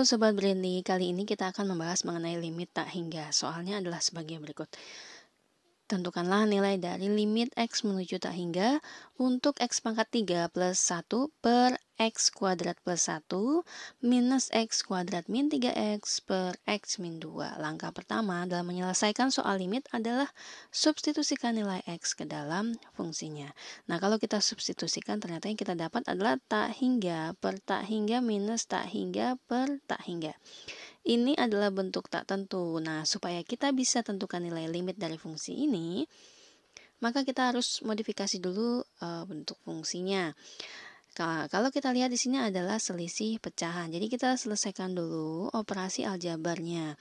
Sobat Brandly, kali ini kita akan membahas mengenai limit tak hingga. Soalnya adalah sebagai berikut. Tentukanlah nilai dari limit X menuju tak hingga untuk X pangkat 3 plus 1 per x kuadrat plus 1 minus x kuadrat min 3x per x min 2. Langkah pertama dalam menyelesaikan soal limit adalah substitusikan nilai x ke dalam fungsinya. Nah, kalau kita substitusikan ternyata yang kita dapat adalah tak hingga per tak hingga minus tak hingga per tak hingga. Ini adalah bentuk tak tentu. Nah, supaya kita bisa tentukan nilai limit dari fungsi ini, maka kita harus modifikasi dulu uh, bentuk fungsinya kalau kita lihat di sini adalah selisih pecahan. Jadi kita selesaikan dulu operasi aljabarnya.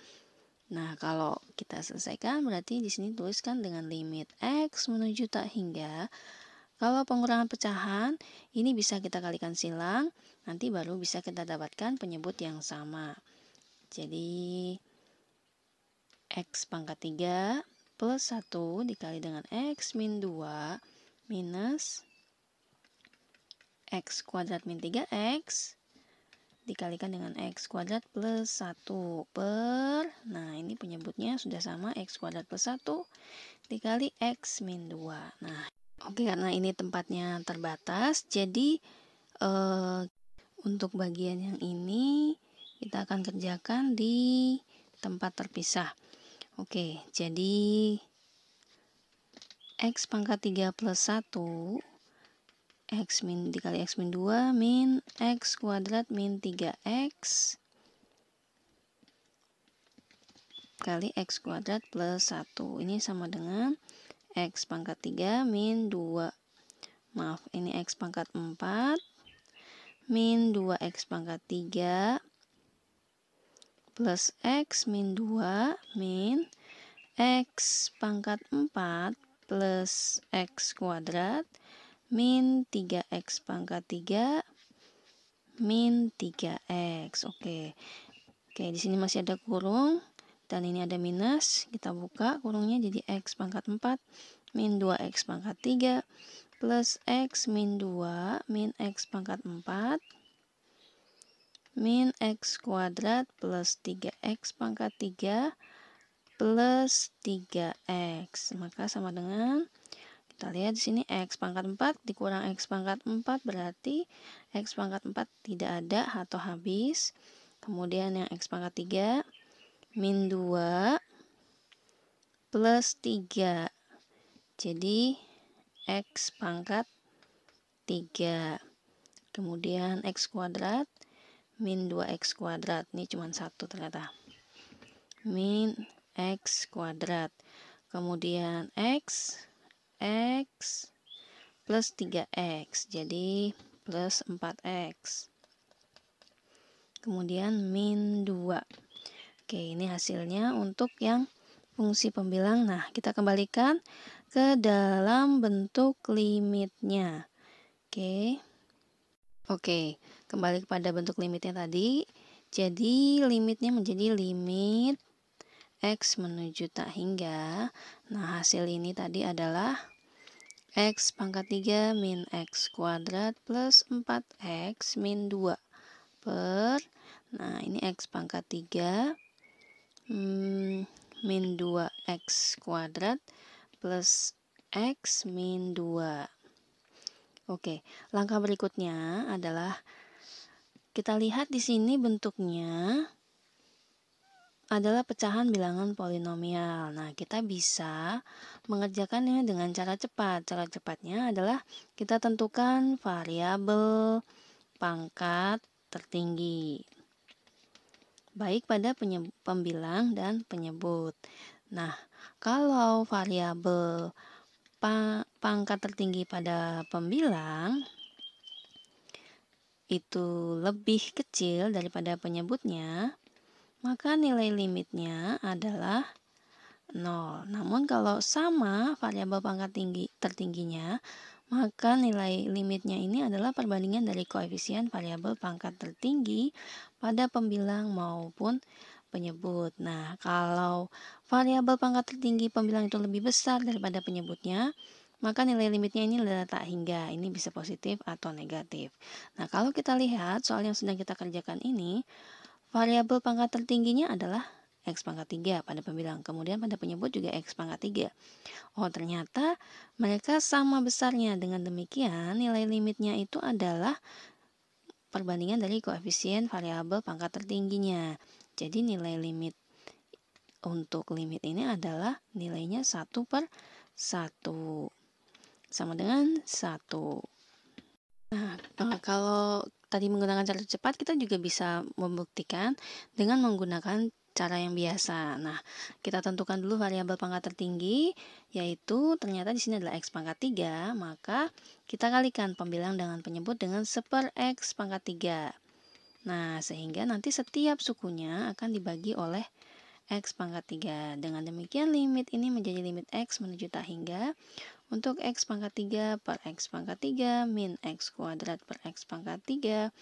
Nah, kalau kita selesaikan berarti di sini tuliskan dengan limit x menuju tak hingga. Kalau pengurangan pecahan, ini bisa kita kalikan silang, nanti baru bisa kita dapatkan penyebut yang sama. Jadi x pangkat 3 plus 1 dikali dengan x min 2 minus x kuadrat min 3x dikalikan dengan x kuadrat plus 1 per nah ini penyebutnya sudah sama x kuadrat plus 1 dikali x min 2 nah oke okay, karena ini tempatnya terbatas jadi eh, untuk bagian yang ini kita akan kerjakan di tempat terpisah oke okay, jadi x pangkat 3 plus 1 X min dikali X min 2 min X kuadrat min 3X kali X kuadrat plus 1 ini sama dengan X pangkat 3 min 2 maaf ini X pangkat 4 min 2X pangkat 3 plus X min 2 min X pangkat 4 plus X kuadrat min 3x pangkat 3 min 3x. Oke. Oke, di sini masih ada kurung dan ini ada minus. Kita buka kurungnya jadi x pangkat 4 min 2x pangkat 3 plus x min 2 min x pangkat 4 min x kuadrat plus 3x pangkat 3 plus 3x. Maka sama dengan kita lihat di sini X pangkat 4 dikurang X pangkat 4 berarti X pangkat 4 tidak ada atau habis. Kemudian yang X pangkat 3 min 2 plus 3. Jadi X pangkat 3. Kemudian X kuadrat min 2X kuadrat. Ini cuma satu ternyata. Min X kuadrat. Kemudian X X plus 3X. Jadi plus 4X. Kemudian min 2. Oke, ini hasilnya untuk yang fungsi pembilang. Nah, kita kembalikan ke dalam bentuk limitnya. Oke. Oke, kembali kepada bentuk limitnya tadi. Jadi, limitnya menjadi limit X menuju tak hingga. Nah, hasil ini tadi adalah X pangkat 3 min X kuadrat plus 4X min 2 per, nah ini X pangkat 3 hmm, min 2X kuadrat plus X min 2. Oke, langkah berikutnya adalah kita lihat di sini bentuknya adalah pecahan bilangan polinomial. Nah, kita bisa mengerjakannya dengan cara cepat. Cara cepatnya adalah kita tentukan variabel pangkat tertinggi. Baik pada pembilang dan penyebut. Nah, kalau variabel pangkat tertinggi pada pembilang itu lebih kecil daripada penyebutnya, maka nilai limitnya adalah 0. Namun kalau sama variabel pangkat tinggi tertingginya, maka nilai limitnya ini adalah perbandingan dari koefisien variabel pangkat tertinggi pada pembilang maupun penyebut. Nah, kalau variabel pangkat tertinggi pembilang itu lebih besar daripada penyebutnya, maka nilai limitnya ini adalah tak hingga. Ini bisa positif atau negatif. Nah, kalau kita lihat soal yang sedang kita kerjakan ini, Variabel pangkat tertingginya adalah X pangkat 3 pada pembilang, kemudian pada penyebut juga X pangkat 3. Oh, ternyata mereka sama besarnya. Dengan demikian, nilai limitnya itu adalah perbandingan dari koefisien variabel pangkat tertingginya. Jadi nilai limit untuk limit ini adalah nilainya 1 per 1. Sama dengan 1. Nah, eh, kalau tadi menggunakan cara cepat, kita juga bisa membuktikan dengan menggunakan cara yang biasa. Nah, kita tentukan dulu variabel pangkat tertinggi, yaitu ternyata di sini adalah x pangkat 3, maka kita kalikan pembilang dengan penyebut dengan seper x pangkat 3. Nah, sehingga nanti setiap sukunya akan dibagi oleh x pangkat 3. Dengan demikian, limit ini menjadi limit x menuju tak hingga untuk X pangkat 3 per X pangkat 3 min X kuadrat per X pangkat 3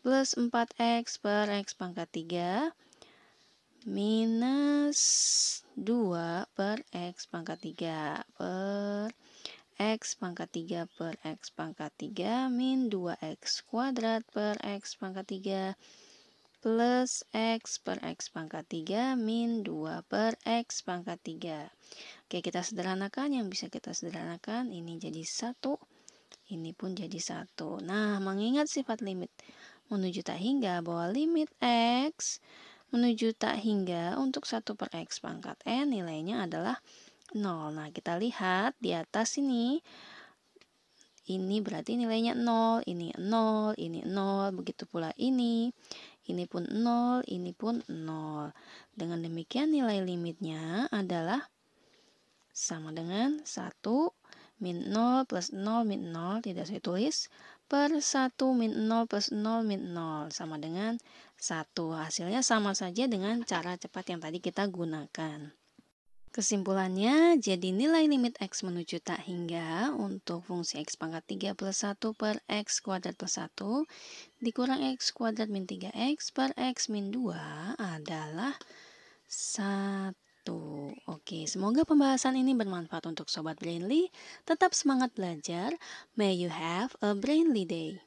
plus 4X per X pangkat 3 minus 2 per X pangkat 3 per X pangkat 3 per X pangkat 3 min 2X kuadrat per X pangkat 3 plus X per X pangkat 3 min 2 per X pangkat 3. Oke, kita sederhanakan. Yang bisa kita sederhanakan, ini jadi 1, ini pun jadi 1. Nah, mengingat sifat limit menuju tak hingga bahwa limit X menuju tak hingga untuk 1 per X pangkat N nilainya adalah 0. Nah, kita lihat di atas ini ini berarti nilainya 0, ini 0, ini 0, begitu pula ini ini pun 0, ini pun 0. Dengan demikian nilai limitnya adalah sama dengan 1 min 0 plus 0 min 0, tidak saya tulis, per 1 min 0 plus 0 min 0, sama dengan 1. Hasilnya sama saja dengan cara cepat yang tadi kita gunakan. Kesimpulannya, jadi nilai limit X menuju tak hingga untuk fungsi X pangkat 3 plus 1 per X kuadrat plus 1 dikurang X kuadrat min 3X per X min 2 adalah 1. Oke, semoga pembahasan ini bermanfaat untuk Sobat Brainly. Tetap semangat belajar. May you have a Brainly day.